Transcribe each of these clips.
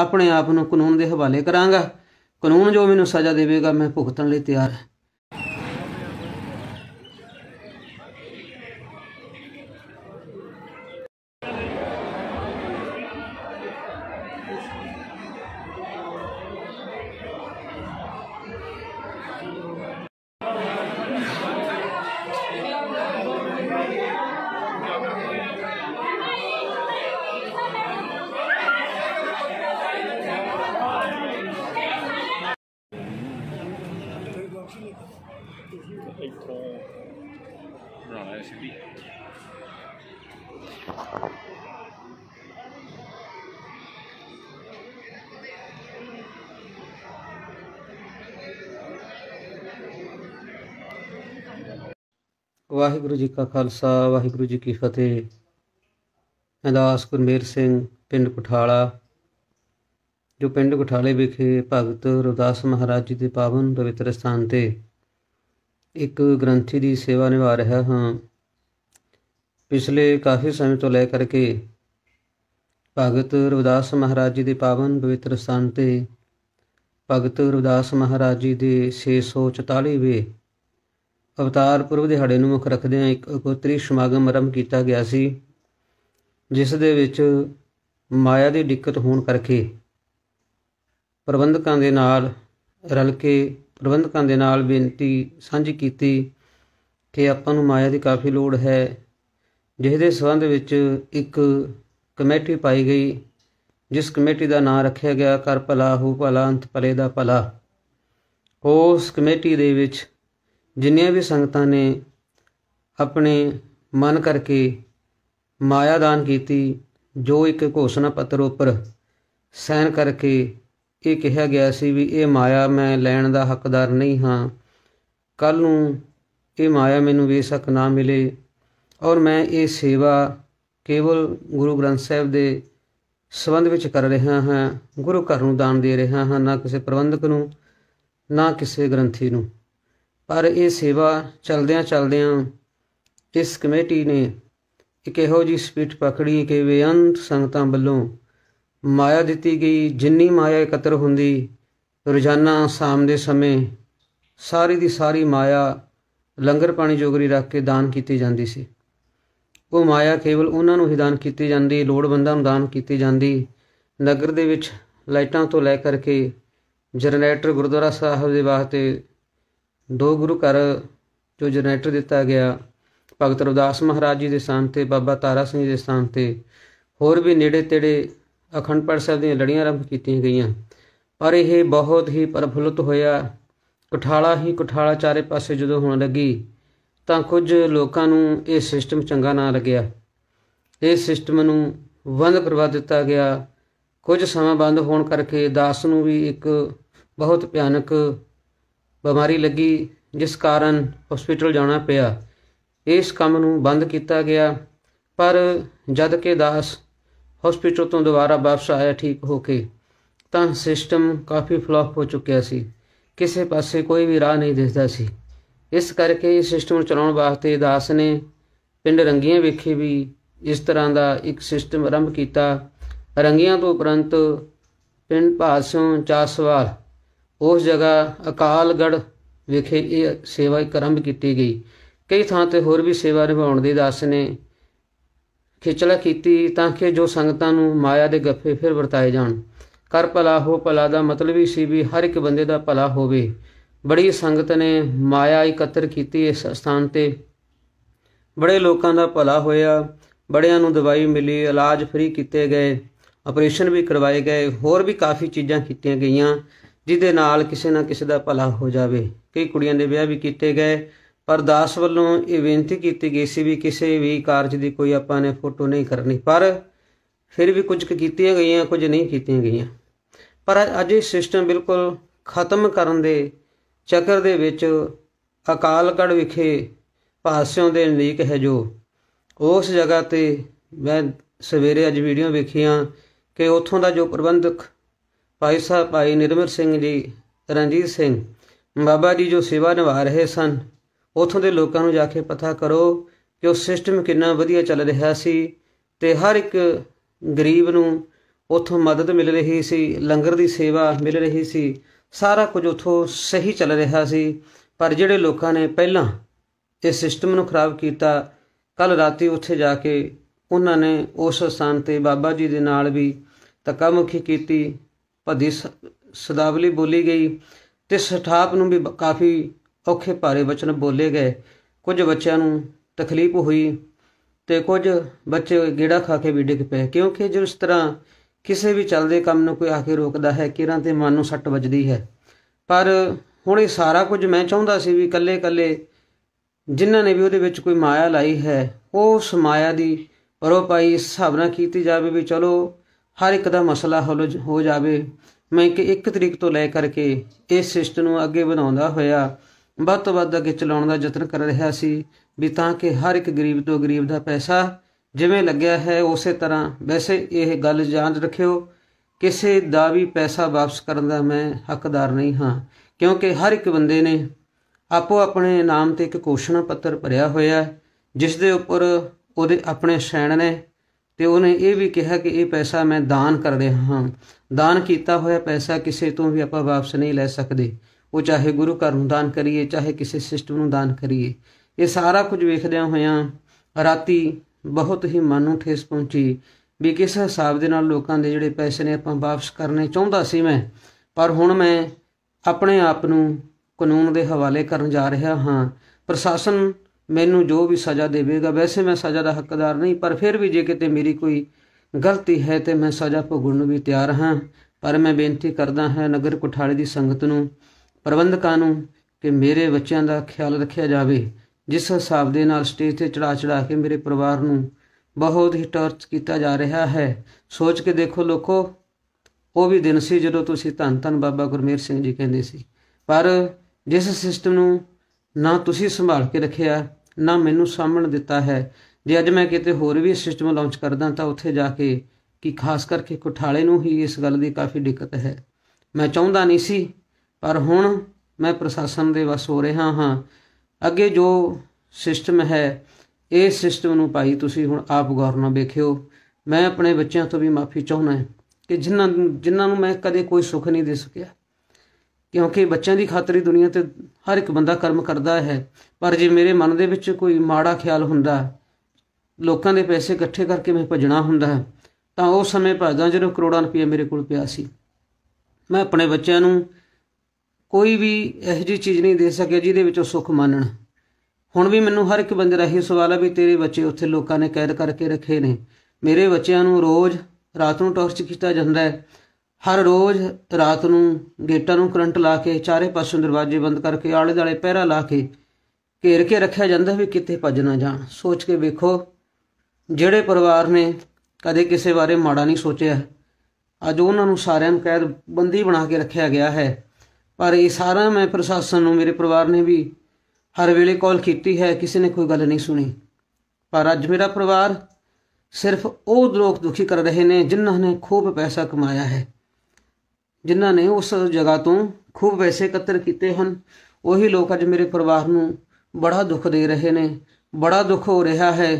ਆਪਣੇ ਆਪ ਨੂੰ ਕਾਨੂੰਨ ਦੇ ਹਵਾਲੇ ਕਰਾਂਗਾ ਕਾਨੂੰਨ ਜੋ ਮੈਨੂੰ ਸਜ਼ਾ ਦੇਵੇਗਾ ਮੈਂ ਭੁਗਤਣ ਲਈ ਤਿਆਰ ਹਾਂ ਵਾਹਿਗੁਰੂ ਜੀ ਕਾ ਖਾਲਸਾ ਵਾਹਿਗੁਰੂ ਜੀ ਕੀ ਫਤਿਹ ਅਰਦਾਸ ਗੁਰਮੇਰ ਸਿੰਘ ਪਿੰਡ ਕੁਠਾਲਾ ਜੋ ਪਿੰਡ ਕੁਠਾਲੇ ਵਿਖੇ ਭਗਤ ਰਵਿਦਾਸ ਮਹਾਰਾਜ ਜੀ ਦੇ ਪਾਵਨ ਪਵਿੱਤਰ ਸਥਾਨ ਤੇ ਇੱਕ ਗ੍ਰੰਥੀ ਦੀ ਸੇਵਾ ਨਿਭਾ ਰਿਹਾ ਹਾਂ ਪਿਛਲੇ ਕਾਫੀ ਸਮੇਂ ਤੋਂ ਲੈ ਕਰਕੇ ਭਗਤ ਰਵਿਦਾਸ ਮਹਾਰਾਜ ਜੀ ਦੇ ਪਾਵਨ ਪਵਿੱਤਰ ਸਥਾਨ ਤੇ ਭਗਤ ਰਵਿਦਾਸ ਮਹਾਰਾਜ ਜੀ ਦੇ 644ਵੇਂ ਅਵਤਾਰ ਪੁਰਬ ਦਿਹਾੜੇ ਨੂੰ ਮੁੱਖ ਰੱਖਦੇ ਰੱਖਦਿਆਂ ਇੱਕ ਅਕੋਤਰੀ ਸਮਾਗਮ ਆਰੰਭ ਕੀਤਾ ਗਿਆ ਸੀ ਜਿਸ ਦੇ ਵਿੱਚ ਮਾਇਆ ਦੀ ਦਿੱਕਤ ਹੋਣ ਕਰਕੇ ਪ੍ਰਬੰਧਕਾਂ ਦੇ ਨਾਲ ਰਲ ਕੇ ਪ੍ਰਬੰਧਕਾਂ ਦੇ ਨਾਲ ਬੇਨਤੀ ਸਾਂਝੀ ਕੀਤੀ ਕਿ ਆਪਾਂ ਨੂੰ ਮਾਇਆ ਦੀ ਕਾਫੀ ਲੋੜ ਹੈ ਜਿਸ ਦੇ ਸੰਬੰਧ ਵਿੱਚ ਇੱਕ ਕਮੇਟੀ ਪਾਈ ਗਈ ਜਿਸ ਕਮੇਟੀ ਦਾ ਨਾਂ ਰੱਖਿਆ ਗਿਆ ਕਰ ਭਲਾ ਹੋ ਭਲਾ ਅੰਤ ਭਲੇ ਦਾ ਭਲਾ ਉਸ ਕਮੇਟੀ ਦੇ ਵਿੱਚ ਜਿੰਨੀਆਂ ਵੀ ਸੰਗਤਾਂ ਨੇ ਆਪਣੇ ਮਨ ਕਰਕੇ ਮਾਇਆਦਾਨ ਕੀਤੀ ਜੋ ਇੱਕ ਘੋਸ਼ਣਾ ਪੱਤਰ ਉੱਪਰ ਸਾਈਨ ਕਰਕੇ ਇਹ ਕਿਹਾ ਗਿਆ ਸੀ ਵੀ ਇਹ ਮਾਇਆ ਮੈਂ ਲੈਣ ਦਾ ਹੱਕਦਾਰ ਨਹੀਂ ਹਾਂ ਕੱਲ ਨੂੰ ਇਹ ਮਾਇਆ ਮੈਨੂੰ ਵੇਸਕ ਨਾ ਮਿਲੇ ਔਰ ਮੈਂ ਇਹ ਸੇਵਾ ਕੇਵਲ ਗੁਰੂ ਗ੍ਰੰਥ ਸਾਹਿਬ ਦੇ ਸਬੰਧ ਵਿੱਚ ਕਰ ਰਿਹਾ ਹਾਂ ਗੁਰੂ ਘਰ ਨੂੰ ਦਾਨ ਦੇ ਰਿਹਾ ਹਾਂ ਨਾ ਕਿਸੇ ਪ੍ਰਬੰਧਕ ਨੂੰ ਨਾ ਕਿਸੇ ਗ੍ਰੰਥੀ ਨੂੰ ਪਰ ਇਹ ਸੇਵਾ ਚਲਦਿਆਂ ਚਲਦਿਆਂ ਇਸ ਕਮੇਟੀ ਨੇ ਇੱਕ ਇਹੋ ਜੀ ਸਪੀਟ ਪਕੜੀ ਕਿ ਬੇਅੰਤ ਸੰਗਤਾਂ ਵੱਲੋਂ ਮਾਇਆ ਦਿੱਤੀ ਗਈ ਜਿੰਨੀ ਮਾਇਆ ਇਕੱਤਰ ਹੁੰਦੀ ਰੋਜ਼ਾਨਾ ਸ਼ਾਮ ਦੇ ਸਮੇਂ ਸਾਰੀ ਦੀ ਸਾਰੀ ਮਾਇਆ ਲੰਗਰ ਪਾਣੀ ਜੋਗਰੀ ਰੱਖ ਕੇ ਦਾਨ ਕੀਤੀ ਜਾਂਦੀ ਸੀ ਉਹ ਮਾਇਆ ਕੇਵਲ ਉਹਨਾਂ ਨੂੰ ਹੀ ਦਾਨ ਕੀਤੀ ਜਾਂਦੀ ਲੋੜਵੰਦਾਂ ਨੂੰ ਦਾਨ ਕੀਤੀ ਜਾਂਦੀ ਨਗਰ ਦੇ ਵਿੱਚ ਲਾਈਟਾਂ ਤੋਂ ਲੈ ਕਰਕੇ ਜਨਰੇਟਰ ਗੁਰਦੁਆਰਾ ਸਾਹਿਬ ਦੇ ਵਾਸਤੇ ਦੋ ਗੁਰੂ ਘਰ ਜੋ ਜਨਰੇਟਰ ਦਿੱਤਾ ਗਿਆ ਭਗਤ ਰਵਿਦਾਸ ਮਹਾਰਾਜ ਜੀ ਦੇ ਸਥਾਨ ਤੇ ਬਾਬਾ ਤਾਰਾ ਸਿੰਘ ਜੀ ਦੇ ਸਥਾਨ ਤੇ ਹੋਰ ਵੀ ਨੇੜੇ ਤੇੜੇ ਅਖੰਡ ਪਾਠ ਸਾਹਿਬ ਦੀਆਂ ਲੜੀਆਂ ਆਰੰਭ ਕੀਤੀਆਂ ਗਈਆਂ ਪਰ ਇਹ ਬਹੁਤ ਹੀ ਪ੍ਰਫੁੱਲਤ ਹੋਇਆ ਕਠਾਲਾ ਹੀ ਕਠਾਲਾ ਚਾਰੇ ਪਾਸੇ ਜਦੋਂ ਹੋਣ ਲੱਗੀ ਤਾਂ ਕੁਝ ਲੋਕਾਂ ਨੂੰ ਇਹ ਸਿਸਟਮ ਚੰਗਾ ਨਾ ਲੱਗਿਆ ਇਹ ਸਿਸਟਮ ਨੂੰ ਬੰਦ ਕਰਵਾ ਦਿੱਤਾ ਗਿਆ ਕੁਝ ਸਮਾਂ ਬੰਦ ਹੋਣ ਕਰਕੇ ਦਾਸ ਨੂੰ ਵੀ ਇੱਕ ਬਹੁਤ ਭਿਆਨਕ ਬਿਮਾਰੀ ਲੱਗੀ ਜਿਸ ਕਾਰਨ ਹਸਪੀਟਲ ਜਾਣਾ ਪਿਆ ਇਸ ਕੰਮ ਨੂੰ ਬੰਦ ਕੀਤਾ ਗਿਆ ਪਰ ਜਦ ਕਿ ਦਾਸ ਹਸਪੀਟਲ ਤੋਂ ਦੁਬਾਰਾ ਵਾਪਸ ਆਇਆ ਠੀਕ ਹੋ ਕੇ ਤਾਂ ਸਿਸਟਮ ਕਾਫੀ ਫਲॉप ਹੋ ਚੁੱਕਿਆ ਸੀ ਕਿਸੇ ਪਾਸੇ ਕੋਈ ਵੀ ਰਾਹ ਨਹੀਂ ਦਿਸਦਾ ਸੀ ਇਸ ਕਰਕੇ ਇਹ ਸਿਸਟਮ ਨੂੰ ਚਲਾਉਣ ਵਾਸਤੇ ਦਾਸ ਨੇ ਪਿੰਡ ਰੰਗੀਆਂ ਵਿਖੇ ਵੀ ਇਸ ਤਰ੍ਹਾਂ ਦਾ ਇੱਕ ਸਿਸਟਮ ਆਰੰਭ ਕੀਤਾ ਰੰਗੀਆਂ ਤੋਂ ਉਪਰੰਤ ਪਿੰਡ ਭਾਸੋਂ ਚਾਸਵਾਲ ਉਸ ਜਗ੍ਹਾ ਅਕਾਲਗੜ ਵਿਖੇ ਇਹ ਸੇਵਾ ਕਰੰਭ ਕੀਤੀ ਗਈ ਕਈ ਥਾਂ ਤੇ ਹੋਰ ਵੀ ਸੇਵਾ ਨਿਭਾਉਣ ਦੇ ਦਾਸ ਨੇ ਖਿਚਲਾ ਕੀਤੀ ਤਾਂ ਕਿ ਜੋ ਸੰਗਤਾਂ ਨੂੰ ਮਾਇਆ ਦੇ ਗੱਫੇ ਫਿਰ ਵਰਤਾਏ ਜਾਣ ਕਰ ਭਲਾ ਹੋ ਭਲਾ ਦਾ ਮਤਲਬ ਹੀ ਸੀ ਵੀ ਹਰ ਇੱਕ ਬੰਦੇ ਦਾ ਭਲਾ ਹੋਵੇ ਬੜੀ ਸੰਗਤ ਨੇ ਮਾਇਆ ਇਕੱਤਰ ਕੀਤੀ ਇਸ ਸਥਾਨ ਤੇ ਬੜੇ ਲੋਕਾਂ ਦਾ ਭਲਾ ਹੋਇਆ ਬੜਿਆਂ ਨੂੰ ਦਵਾਈ ਮਿਲੀ ਇਲਾਜ ਫ੍ਰੀ ਕੀਤੇ ਗਏ ਆਪਰੇਸ਼ਨ ਵੀ ਕਰਵਾਏ ਗਏ ਹੋਰ ਵੀ ਕਾਫੀ ਚੀਜ਼ਾਂ ਕੀਤੀਆਂ ਗਈਆਂ ਜਿਹਦੇ ਨਾਲ ਕਿਸੇ ਨਾ ਕਿਸੇ ਦਾ ਭਲਾ ਹੋ ਜਾਵੇ ਕਈ ਕੁੜੀਆਂ ਦੇ ਵਿਆਹ ਵੀ ਕੀਤੇ ਗਏ ਪਰ ਦਾਸ ਵੱਲੋਂ ਇਹ ਬੇਨਤੀ ਕੀਤੀ ਗਈ ਸੀ ਵੀ ਕਿਸੇ ਵੀ ਕਾਰਜ ਦੀ ਕੋਈ ਆਪਾਂ ਨੇ ਫੋਟੋ ਨਹੀਂ ਕਰਨੀ ਪਰ ਫਿਰ ਵੀ ਕੁਝ ਕੀਤੀਆਂ ਗਈਆਂ ਕੁਝ ਨਹੀਂ ਕੀਤੀਆਂ ਗਈਆਂ ਪਰ ਅੱਜ ਇਹ ਸਿਸਟਮ ਬਿਲਕੁਲ ਖਤਮ ਕਰਨ ਦੇ ਚੱਕਰ ਦੇ ਵਿੱਚ ਕੜ ਵਿਖੇ ਪਾਸਿਓਂ ਦੇ ਨਜ਼ਦੀਕ ਹੈ ਜੋ ਉਸ ਜਗ੍ਹਾ ਤੇ ਮੈਂ ਸਵੇਰੇ ਅੱਜ ਵੀਡੀਓ ਵੇਖੀਆਂ ਕਿ ਉੱਥੋਂ ਦਾ ਜੋ ਪ੍ਰਬੰਧਕ ਭਾਈ ਸਾਹਿਬ ਭਾਈ ਨਿਰਮਲ ਸਿੰਘ ਜੀ ਰਣਜੀਤ ਸਿੰਘ ਬਾਬਾ ਜੀ ਜੋ ਸੇਵਾ ਨਿਭਾ ਰਹੇ ਸਨ ਉਥੋਂ ਦੇ ਲੋਕਾਂ ਨੂੰ ਜਾ ਕੇ ਪਤਾ ਕਰੋ ਕਿ ਉਹ ਸਿਸਟਮ ਕਿੰਨਾ ਵਧੀਆ ਚੱਲ ਰਿਹਾ ਸੀ ਤੇ ਹਰ ਇੱਕ ਗਰੀਬ ਨੂੰ ਉਥੋਂ ਮਦਦ ਮਿਲ ਰਹੀ ਸੀ ਲੰਗਰ ਦੀ ਸੇਵਾ ਮਿਲ ਰਹੀ ਸੀ ਸਾਰਾ ਕੁਝ ਉਥੋਂ ਸਹੀ ਚੱਲ ਰਿਹਾ ਸੀ ਪਰ ਜਿਹੜੇ ਲੋਕਾਂ ਨੇ ਪਹਿਲਾਂ ਇਸ ਸਿਸਟਮ ਨੂੰ ਖਰਾਬ ਕੀਤਾ ਕੱਲ ਰਾਤੀ ਉੱਥੇ ਜਾ ਕੇ ਉਹਨਾਂ ਨੇ ਉਸ ਸਥਾਨ ਤੇ ਬਾਬਾ ਜੀ ਦੇ ਨਾਲ ਵੀ ਤਕਾਮੁਖੀ ਕੀਤੀ ਭਦੀ ਸਦਾਵਲੀ ਬੋਲੀ ਗਈ ਤੇ ਸਠਾਪ ਨੂੰ ਵੀ ਕਾਫੀ ਔਖੇ ਭਾਰੇ ਬਚਨ ਬੋਲੇ ਗਏ ਕੁਝ ਬੱਚਿਆਂ ਨੂੰ ਤਕਲੀਫ ਹੋਈ ਤੇ ਕੁਝ ਬੱਚੇ ਗੇੜਾ ਖਾ ਕੇ ਵੀ ਡਿੱਗ ਪਏ ਕਿਉਂਕਿ ਉਸ ਤਰ੍ਹਾਂ ਕਿਸੇ ਵੀ ਚੱਲਦੇ ਕੰਮ ਨੂੰ ਕੋਈ ਆ ਕੇ ਰੋਕਦਾ ਹੈ ਕਿਰਾਂ ਤੇ ਮਨ ਨੂੰ ਸੱਟ ਵੱਜਦੀ ਹੈ ਪਰ ਹੁਣ ਇਹ ਸਾਰਾ ਕੁਝ ਮੈਂ ਚਾਹੁੰਦਾ ਸੀ ਵੀ ਕੱਲੇ-ਕੱਲੇ ਜਿਨ੍ਹਾਂ ਨੇ ਵੀ ਉਹਦੇ ਵਿੱਚ ਕੋਈ ਮਾਇਆ ਲਾਈ ਹੈ ਉਸ ਮਾਇਆ ਦੀ ਪਰੋਪਾਈ ਹਿਸਾਬ ਕੀਤੀ ਜਾਵੇ ਵੀ ਚਲੋ ਹਰ ਇੱਕ ਦਾ ਮਸਲਾ ਹੱਲ ਹੋ ਜਾਵੇ ਮੈਂ ਕਿ ਇੱਕ ਤਰੀਕ ਤੋਂ ਲੈ ਕਰਕੇ ਇਸ ਸਿਸਟਮ ਨੂੰ ਅੱਗੇ ਵਧਾਉਂਦਾ ਹੋਇਆ ਵੱਧ ਤੋਂ ਵੱਧ ਅੱਗੇ ਚਲਾਉਣ ਦਾ ਯਤਨ ਕਰ ਰਿਹਾ ਸੀ ਵੀ ਤਾਂ ਕਿ ਹਰ ਇੱਕ ਗਰੀਬ ਤੋਂ ਗਰੀਬ ਦਾ ਪੈਸਾ ਜਿਵੇਂ ਲੱਗਿਆ ਹੈ ਉਸੇ ਤਰ੍ਹਾਂ ਵੈਸੇ ਇਹ ਗੱਲ ਜਾਂਚ ਰੱਖਿਓ ਕਿਸੇ ਦਾ ਵੀ ਪੈਸਾ ਵਾਪਸ ਕਰਨ ਦਾ ਮੈਂ ਹੱਕਦਾਰ ਨਹੀਂ ਹਾਂ ਕਿਉਂਕਿ ਹਰ ਇੱਕ ਬੰਦੇ ਨੇ ਆਪੋ ਆਪਣੇ ਨਾਮ ਤੇ ਇੱਕ ਕੋਸ਼ਣਾ ਪੱਤਰ ਭਰਿਆ ਹੋਇਆ ਜਿਸ ਦੇ ਉੱਪਰ ਉਹਦੇ ਆਪਣੇ ਸੈਣ ਨੇ ਤੇ ਉਹਨੇ ਇਹ ਵੀ ਕਿਹਾ ਕਿ ਇਹ ਪੈਸਾ ਮੈਂ ਦਾਨ ਕਰ ਰਿਹਾ ਹਾਂ ਦਾਨ ਕੀਤਾ ਹੋਇਆ ਪੈਸਾ ਕਿਸੇ ਤੋਂ ਵੀ ਆਪਾਂ ਵਾਪਸ ਨਹੀਂ ਲੈ ਸਕਦੇ ਉਹ ਚਾਹੇ ਗੁਰੂ ਘਰ ਨੂੰ ਦਾਨ ਕਰੀਏ ਚਾਹੇ ਕਿਸੇ ਸਿਸਟਮ ਨੂੰ ਦਾਨ ਕਰੀਏ ਇਹ ਸਾਰਾ ਕੁਝ ਵੇਖਦਿਆਂ ਹੋਇਆਂ ਰਾਤੀ ਬਹੁਤ ਹੀ ਮਨ ਨੂੰ ਠੇਸ ਪਹੁੰਚੀ ਵੀ ਕਿਸ ਹਿਸਾਬ ਦੇ ਨਾਲ ਲੋਕਾਂ ਦੇ ਜਿਹੜੇ ਪੈਸੇ ਨੇ ਆਪਾਂ ਵਾਪਸ ਕਰਨੇ ਚਾਹੁੰਦਾ ਸੀ ਮੈਂ ਪਰ ਹੁਣ ਮੈਂ ਆਪਣੇ ਆਪ ਨੂੰ ਕਾਨੂੰਨ ਦੇ ਹਵਾਲੇ ਕਰਨ ਜਾ ਰਿਹਾ ਹਾਂ ਪ੍ਰਸ਼ਾਸਨ ਮੈਨੂੰ ਜੋ ਵੀ ਸਜ਼ਾ ਦੇਵੇਗਾ ਵੈਸੇ ਮੈਂ ਸਜ਼ਾ ਦਾ ਹੱਕਦਾਰ ਨਹੀਂ ਪਰ ਫਿਰ ਵੀ ਜੇ ਕਿਤੇ ਮੇਰੀ ਕੋਈ ਗਲਤੀ ਹੈ ਤੇ ਮੈਂ ਸਜ਼ਾ ਭੋਗਣ ਨੂੰ ਵੀ ਤਿਆਰ ਹਾਂ ਪਰ ਮੈਂ ਬੇਨਤੀ ਕਰਦਾ ਹਾਂ ਨਗਰ ਕੋਠਾਲੇ ਦੀ ਸੰਗਤ ਨੂੰ ਪ੍ਰਬੰਧਕਾਂ ਨੂੰ ਕਿ ਮੇਰੇ ਬੱਚਿਆਂ ਦਾ ਖਿਆਲ ਰੱਖਿਆ ਜਾਵੇ ਜਿਸ ਹਿਸਾਬ ਦੇ ਨਾਲ ਸਟੇਜ ਤੇ ਚੜਾ ਚੜਾ ਕੇ ਮੇਰੇ ਪਰਿਵਾਰ ਨੂੰ ਬਹੁਤ ਹੀ ਟਾਰਚ ਕੀਤਾ ਜਾ ਰਿਹਾ ਹੈ ਸੋਚ ਕੇ ਦੇਖੋ ਲੋਕੋ ਉਹ ਵੀ ਦਿਨ ਸੀ ਜਦੋਂ ਤੁਸੀਂ ਧੰਨ ਧੰਨ ਬਾਬਾ ਗੁਰਮੇਰ ਸਿੰਘ ਜੀ ਕਹਿੰਦੇ ਸੀ ਪਰ ਜਿਸ ਸਿਸਟਮ ਨੂੰ ਨਾ ਤੁਸੀਂ ਸੰਭਾਲ ਕੇ ਰੱਖਿਆ ਨਾ ਮੈਨੂੰ ਸਾਹਮਣ ਦਿੱਤਾ ਹੈ ਜੇ ਅੱਜ ਮੈਂ ਕਿਤੇ ਹੋਰ ਵੀ ਸਿਸਟਮ ਲਾਂਚ ਕਰਦਾ ਤਾਂ ਉੱਥੇ ਜਾ ਕੇ ਕਿ ਖਾਸ ਕਰਕੇ ਕੋਠਾਲੇ ਨੂੰ ਹੀ ਇਸ ਗੱਲ ਦੀ ਕਾਫੀ ਦਿੱਕਤ ਹੈ ਮੈਂ ਚਾਹੁੰਦਾ ਨਹੀਂ ਸੀ ਪਰ ਹੁਣ ਮੈਂ ਪ੍ਰਸ਼ਾਸਨ ਦੇ ਵਸ ਹੋ ਰਿਹਾ ਹਾਂ ਅੱਗੇ ਜੋ ਸਿਸਟਮ ਹੈ ਇਹ ਸਿਸਟਮ ਨੂੰ ਭਾਈ ਤੁਸੀਂ ਹੁਣ ਆਪ ਗੌਰ ਨਾਲ ਵੇਖਿਓ ਮੈਂ ਆਪਣੇ ਬੱਚਿਆਂ ਤੋਂ ਵੀ ਮਾਫੀ ਚਾਹੁੰਦਾ ਕਿ ਜਿਨ੍ਹਾਂ ਜਿਨ੍ਹਾਂ ਨੂੰ ਮੈਂ ਕਦੇ ਕੋਈ ਸੁੱਖ ਨਹੀਂ ਦੇ ਸਕਿਆ ਕਿਉਂਕਿ ਬੱਚਿਆਂ ਦੀ ਖਾਤਰ ਹੀ ਦੁਨੀਆ ਤੇ ਹਰ ਇੱਕ ਬੰਦਾ ਕਰਮ ਕਰਦਾ ਹੈ ਪਰ ਜੇ ਮੇਰੇ ਮਨ ਦੇ ਵਿੱਚ ਕੋਈ ਮਾੜਾ ਖਿਆਲ ਹੁੰਦਾ ਲੋਕਾਂ ਦੇ ਪੈਸੇ ਇਕੱਠੇ ਕਰਕੇ ਮੈਂ ਭਜਣਾ ਹੁੰਦਾ ਤਾਂ ਉਹ ਸਮੇਂ ਭਜਦਾ ਜਦੋਂ ਕਰੋੜਾਂ ਰੁਪਏ ਮੇਰੇ ਕੋਲ ਪਿਆ ਸੀ ਮੈਂ ਆਪਣੇ ਬੱਚਿਆਂ ਨੂੰ ਕੋਈ ਵੀ ਇਹੋ ਜਿਹੀ ਚੀਜ਼ ਨਹੀਂ ਦੇ ਸਕਿਆ ਜਿਹਦੇ ਵਿੱਚ ਉਹ ਸੁੱਖ ਮਾਨਣ ਹੁਣ ਵੀ ਮੈਨੂੰ ਹਰ ਇੱਕ ਬੰਦੇ ਰਹੀ ਸਵਾਲ ਆ ਵੀ ਤੇਰੇ ਬੱਚੇ ਉੱਥੇ ਲੋਕਾਂ ਨੇ ਕੈਦ ਕਰਕੇ ਰੱਖੇ ਨੇ ਮੇਰੇ ਬੱਚਿਆਂ ਨੂੰ ਰੋਜ਼ ਰਾਤ ਨੂੰ ਟੌਰਚ ਕੀਤਾ ਜਾਂਦਾ ਹੈ ਹਰ ਰੋਜ਼ ਰਾਤ ਨੂੰ ਗੇਟਾਂ ਨੂੰ ਕਰੰਟ ਲਾ ਕੇ ਚਾਰੇ ਪਾਸੋਂ ਦਰਵਾਜ਼ੇ ਬੰਦ ਕਰਕੇ ਆਲੇ ਦਾਲੇ ਪਹਿਰਾ ਲਾ ਕੇ ਘੇਰ ਕੇ ਰੱਖਿਆ ਜਾਂਦਾ ਵੀ ਕਿਤੇ ਭੱਜ ਨਾ ਜਾਣ ਸੋਚ ਕੇ ਵੇਖੋ ਜਿਹੜੇ ਪਰਿਵਾਰ ਨੇ ਕਦੇ ਕਿਸੇ ਬਾਰੇ ਮਾੜਾ ਨਹੀਂ ਸੋਚਿਆ ਅੱਜ ਉਹਨਾਂ ਨੂੰ ਸਾਰਿਆਂ ਨੂੰ ਕੈਦ ਬੰਦੀ ਬਣਾ ਕੇ ਰੱਖਿਆ ਗਿਆ ਹੈ ਪਰ ਇਹ ਸਾਰਾ ਮੈਂ ਪ੍ਰਸ਼ਾਸਨ ਨੂੰ ਮੇਰੇ ਪਰਿਵਾਰ ਨੇ ਵੀ ਹਰ ਵੇਲੇ ਕਾਲ ਕੀਤੀ ਹੈ ਕਿਸੇ ਨੇ ਕੋਈ ਗੱਲ ਨਹੀਂ ਸੁਣੀ ਪਰ ਅੱਜ ਮੇਰਾ ਪਰਿਵਾਰ ਸਿਰਫ ਉਹ ਲੋਕ ਦੁਖੀ ਕਰ ਰਹੇ ਨੇ ਜਿਨ੍ਹਾਂ ਨੇ ਖੂਬ ਪੈਸਾ ਕਮਾਇਆ ਹੈ ਜਿਨ੍ਹਾਂ ਨੇ ਉਸ ਜਗ੍ਹਾ ਤੋਂ ਖੂਬ ਵੈਸੇ ਇਕੱਤਰ ਕੀਤੇ ਹਨ ਉਹੀ ਲੋਕ ਅੱਜ ਮੇਰੇ ਪਰਿਵਾਰ ਨੂੰ ਬੜਾ ਦੁੱਖ ਦੇ ਰਹੇ ਨੇ ਬੜਾ ਦੁੱਖ ਹੋ ਰਿਹਾ ਹੈ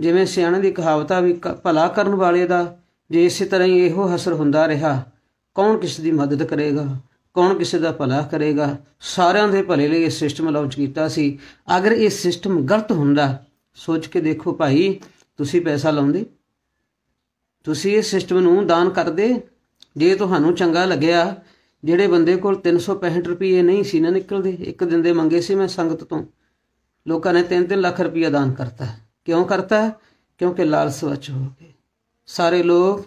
ਜਿਵੇਂ ਸਿਆਣੇ ਦੀ ਕਹਾਵਤਾਂ ਵੀ ਭਲਾ ਕਰਨ ਵਾਲੇ ਦਾ ਜੇ ਇਸੇ ਤਰ੍ਹਾਂ ਹੀ ਇਹੋ ਹਸਰ ਹੁੰਦਾ ਰਿਹਾ ਕੌਣ ਕਿਸੇ ਦੀ ਮਦਦ ਕਰੇਗਾ ਕੌਣ ਕਿਸੇ ਦਾ ਭਲਾ ਕਰੇਗਾ ਸਾਰਿਆਂ ਦੇ ਭਲੇ ਲਈ ਇਹ ਸਿਸਟਮ ਲਾਂਚ ਕੀਤਾ ਸੀ ਅਗਰ ਇਹ ਸਿਸਟਮ ਗਲਤ ਹੁੰਦਾ ਸੋਚ ਕੇ ਦੇਖੋ ਭਾਈ ਤੁਸੀਂ ਪੈਸਾ ਲਾਉਂਦੇ ਤੁਸੀਂ ਇਹ ਸਿਸਟਮ ਨੂੰ ਦਾਨ ਕਰਦੇ ਜੇ ਤੁਹਾਨੂੰ ਚੰਗਾ ਲੱਗਿਆ ਜਿਹੜੇ ਬੰਦੇ ਕੋਲ 365 ਰੁਪਏ ਨਹੀਂ ਸੀ ਨਾ ਨਿਕਲਦੇ ਇੱਕ ਦਿਨ ਦੇ ਮੰਗੇ ਸੀ ਮੈਂ ਸੰਗਤ ਤੋਂ ਲੋਕਾਂ ਨੇ 3-3 ਲੱਖ ਰੁਪਏ ਦਾਨ ਕਰਤਾ ਕਿਉਂ ਕਰਤਾ ਕਿਉਂਕਿ ਲਾਲਸ ਵਿੱਚ ਹੋ ਗਏ ਸਾਰੇ ਲੋਕ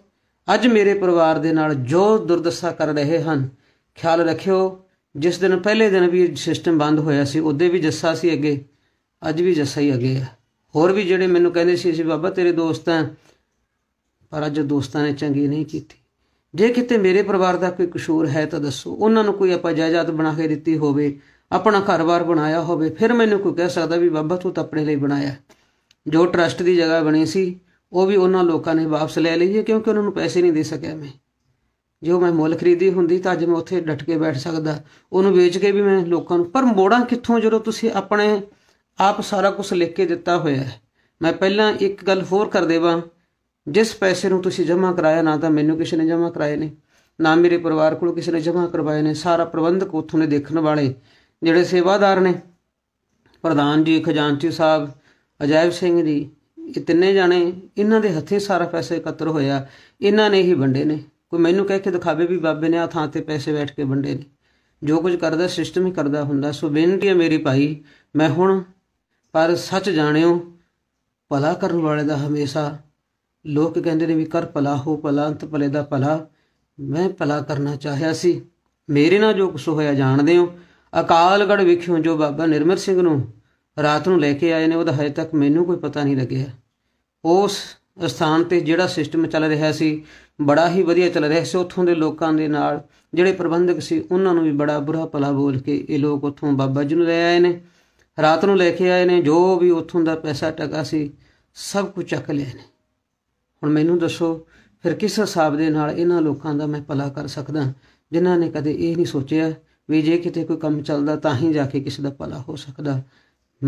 ਅੱਜ ਮੇਰੇ ਪਰਿਵਾਰ ਦੇ ਨਾਲ ਜੋ ਦੁਰਦਸ਼ਾ ਕਰ ਰਹੇ ਹਨ ਖਿਆਲ ਰੱਖਿਓ ਜਿਸ ਦਿਨ ਪਹਿਲੇ ਦਿਨ ਵੀ ਸਿਸਟਮ ਬੰਦ ਹੋਇਆ ਸੀ ਉਹਦੇ ਵੀ ਜੱਸਾ ਸੀ ਅੱਗੇ ਅੱਜ ਵੀ ਜੱਸਾ ਹੀ ਅੱਗੇ ਆ ਹੋਰ ਵੀ ਜਿਹੜੇ ਮੈਨੂੰ ਕਹਿੰਦੇ ਸੀ ਅਸੀਂ ਬਾਬਾ ਤੇਰੇ ਦੋਸਤ ਆ ਪਰ ਅੱਜ ਦੋਸਤਾਂ ਨੇ ਚੰਗੀ ਨਹੀਂ ਕੀਤੀ ਜੇ ਕਿਤੇ ਮੇਰੇ ਪਰਿਵਾਰ ਦਾ ਕੋਈ ਕਸੂਰ ਹੈ ਤਾਂ ਦੱਸੋ ਉਹਨਾਂ ਨੂੰ ਕੋਈ ਆਪਾਂ ਜਾਇਦਾਦ ਬਣਾ ਕੇ ਦਿੱਤੀ ਹੋਵੇ ਆਪਣਾ ਘਰ-ਬਾਰ ਬਣਾਇਆ ਹੋਵੇ ਫਿਰ ਮੈਨੂੰ ਕੋਈ ਕਹਿ ਸਕਦਾ ਵੀ ਬਾਬਾ ਤੂੰ ਤਾਂ ਆਪਣੇ ਲਈ ਬਣਾਇਆ ਜੋ ਟਰਸਟ ਦੀ ਜਗ੍ਹਾ ਬਣੀ ਸੀ ਉਹ ਵੀ ਉਹਨਾਂ ਲੋਕਾਂ ਨੇ ਵਾਪਸ ਲੈ ਲਈ ਹੈ ਕਿਉਂਕਿ ਉਹਨਾਂ ਨੂੰ ਪੈਸੇ ਨਹੀਂ ਦੇ ਸਕਿਆ ਮੈਂ ਜੋ ਮੈਂ ਮੁੱਲ ਖਰੀਦੀ ਹੁੰਦੀ ਤਾਂ ਅੱਜ ਮੈਂ ਉੱਥੇ ਡਟ ਕੇ ਬੈਠ ਸਕਦਾ ਉਹਨੂੰ ਵੇਚ ਕੇ ਵੀ ਮੈਂ ਲੋਕਾਂ ਨੂੰ ਪਰ ਮੋੜਾਂ ਕਿੱਥੋਂ ਜਦੋਂ ਤੁਸੀਂ ਆਪਣੇ ਆਪ ਸਾਰਾ ਕੁਝ ਲਿਖ ਕੇ ਦਿੱਤਾ ਹੋਇਆ ਹੈ ਮੈਂ ਪਹਿਲਾਂ ਇੱਕ ਗੱਲ ਹੋਰ ਕਰ ਦੇਵਾਂ ਜਿਸ ਪੈਸੇ ਨੂੰ ਤੁਸੀਂ ਜਮ੍ਹਾਂ ਕਰਾਇਆ ਨਾ ਤਾਂ ਮੈਨੂੰ ਕਿਸੇ ਨੇ ਜਮ੍ਹਾਂ ਕਰਾਏ ਨੇ ਨਾ ਮੇਰੇ ਪਰਿਵਾਰ ਕੋਲ ਕਿਸੇ ਨੇ ਜਮ੍ਹਾਂ ਕਰਵਾਏ ਨੇ ਸਾਰਾ ਪ੍ਰਬੰਧਕ ਉਥੋਂ ਦੇ ਦੇਖਣ ਵਾਲੇ ਜਿਹੜੇ ਸੇਵਾਦਾਰ ਨੇ ਪ੍ਰਧਾਨ ਜੀ ਖਜ਼ਾਨਚੀ ਸਾਹਿਬ ਅਜੈਬ ਸਿੰਘ ਜੀ ਇਹ ਤਿੰਨੇ ਜਾਣੇ ਇਹਨਾਂ ਦੇ ਹੱਥੇ ਸਾਰਾ ਪੈਸਾ ਇਕੱਤਰ ਹੋਇਆ ਇਹਨਾਂ ਨੇ ਹੀ ਵੰਡੇ ਨੇ ਕੋਈ ਮੈਨੂੰ ਕਹਿ ਕੇ ਦਿਖਾਵੇ ਵੀ ਬਾਬੇ ਨੇ ਆ ਥਾਂ ਤੇ ਪੈਸੇ ਬੈਠ ਕੇ ਵੰਡੇ ਨੇ ਜੋ ਕੁਝ ਕਰਦਾ ਸਿਸਟਮ ਹੀ ਕਰਦਾ ਹੁੰਦਾ ਸੋ ਬੇਨਤੀ ਹੈ ਮੇਰੀ ਭਾਈ ਮੈਂ ਹੁਣ ਪਰ ਸੱਚ ਜਾਣਿਓ ਭਲਾ ਕਰਨ ਵਾਲੇ ਦਾ ਹਮੇਸ਼ਾ ਲੋਕ ਕਹਿੰਦੇ ਨੇ ਵੀ ਕਰ ਭਲਾ ਹੋ ਭਲਾ ਅੰਤ ਭਲੇ ਦਾ ਭਲਾ ਮੈਂ ਭਲਾ ਕਰਨਾ ਚਾਹਿਆ ਸੀ ਮੇਰੇ ਨਾਲ ਜੋ ਕੁਝ ਹੋਇਆ ਜਾਣਦੇ ਹੋ ਅਕਾਲਗੜ ਵਿਖਿਓ ਜੋ ਬਾਬਾ ਨਿਰਮਲ ਸਿੰਘ ਨੂੰ ਰਾਤ ਨੂੰ ਲੈ ਕੇ ਆਏ ਨੇ ਉਹਦਾ ਹਜੇ ਤੱਕ ਮੈਨੂੰ ਕੋਈ ਪਤਾ ਨਹੀਂ ਲੱਗਿਆ ਉਸ ਸਥਾਨ ਤੇ ਜਿਹੜਾ ਸਿਸਟਮ ਚੱਲ ਰਿਹਾ ਸੀ ਬੜਾ ਹੀ ਵਧੀਆ ਚੱਲ ਰਿਹਾ ਸੀ ਉੱਥੋਂ ਦੇ ਲੋਕਾਂ ਦੇ ਨਾਲ ਜਿਹੜੇ ਪ੍ਰਬੰਧਕ ਸੀ ਉਹਨਾਂ ਨੂੰ ਵੀ ਬੜਾ ਬੁਰਾ ਭਲਾ ਬੋਲ ਕੇ ਇਹ ਲੋਕ ਉੱਥੋਂ ਬਾਬਾ ਜੀ ਨੂੰ ਲੈ ਆਏ ਨੇ ਰਾਤ ਨੂੰ ਲੈ ਕੇ ਆਏ ਨੇ ਜੋ ਵੀ ਉੱਥੋਂ ਦਾ ਪੈਸਾ ਟਕਾ ਸੀ ਸਭ ਕੁਝ ਚੱਕ ਲਿਆ ਨੇ ਹੁਣ ਮੈਨੂੰ ਦੱਸੋ ਫਿਰ ਕਿਸ ਹਿਸਾਬ ਦੇ ਨਾਲ ਇਹਨਾਂ ਲੋਕਾਂ ਦਾ ਮੈਂ ਭਲਾ ਕਰ ਸਕਦਾ ਜਿਨ੍ਹਾਂ ਨੇ ਕਦੇ ਇਹ ਨਹੀਂ ਸੋਚਿਆ ਵੀ ਜੇ ਕਿਤੇ ਕੋਈ ਕੰਮ ਚੱਲਦਾ ਤਾਂ ਹੀ ਜਾ ਕੇ ਕਿਸੇ ਦਾ ਭਲਾ ਹੋ ਸਕਦਾ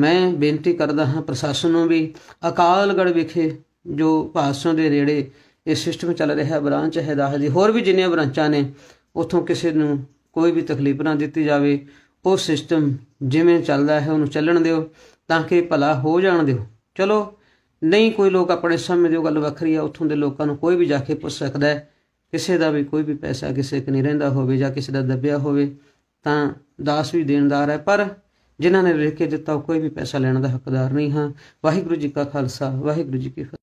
ਮੈਂ ਬੇਨਤੀ ਕਰਦਾ ਹਾਂ ਪ੍ਰਸ਼ਾਸਨ ਨੂੰ ਵੀ ਅਕਾਲਗੜ ਵਿਖੇ ਜੋ ਭਾਸੋਂ ਦੇ ਰੇੜੇ ਇਹ ਸਿਸਟਮ ਚੱਲ ਰਿਹਾ ਹੈ ਬ੍ਰਾਂਚ ਹੈ ਦਾਹ ਦੀ ਹੋਰ ਵੀ ਜਿੰਨੀਆਂ ਬ੍ਰਾਂਚਾਂ ਨੇ ਉਥੋਂ ਕਿਸੇ ਨੂੰ ਕੋਈ ਵੀ ਤਕਲੀਫ ਨਾ ਦਿੱਤੀ ਜਾਵੇ ਉਹ ਸਿਸਟਮ ਜਿਵੇਂ ਚੱਲਦਾ ਹੈ ਉਹਨੂੰ ਚੱਲਣ ਦਿਓ ਤਾਂ ਕਿ ਭਲਾ ਹੋ ਜਾਣ ਦਿਓ ਚਲੋ ਨਹੀਂ ਕੋਈ ਲੋਕ ਆਪਣੇ ਦੀ ਉਹ ਗੱਲ ਵੱਖਰੀ ਆ ਉੱਥੋਂ ਦੇ ਲੋਕਾਂ ਨੂੰ ਕੋਈ ਵੀ ਜਾ ਕੇ ਪੁੱਛ ਸਕਦਾ ਹੈ ਕਿਸੇ ਦਾ ਵੀ ਕੋਈ ਵੀ ਪੈਸਾ ਕਿਸੇ ਕੋ ਨਹੀਂ ਰਹਿੰਦਾ ਹੋਵੇ ਜਾਂ ਕਿਸੇ ਦਾ ਦੱਬਿਆ ਹੋਵੇ ਤਾਂ ਦਾਸ ਵੀ ਦੇਣਦਾਰ ਹੈ ਪਰ ਜਿਨ੍ਹਾਂ ਨੇ ਲਿਖ ਕੇ ਦਿੱਤਾ ਕੋਈ ਵੀ ਪੈਸਾ ਲੈਣ ਦਾ ਹੱਕਦਾਰ ਨਹੀਂ ਹਾਂ ਵਾਹਿਗੁਰੂ ਜੀ ਕਾ ਖਾਲਸਾ ਵਾਹਿਗੁਰੂ ਜੀ ਕੀ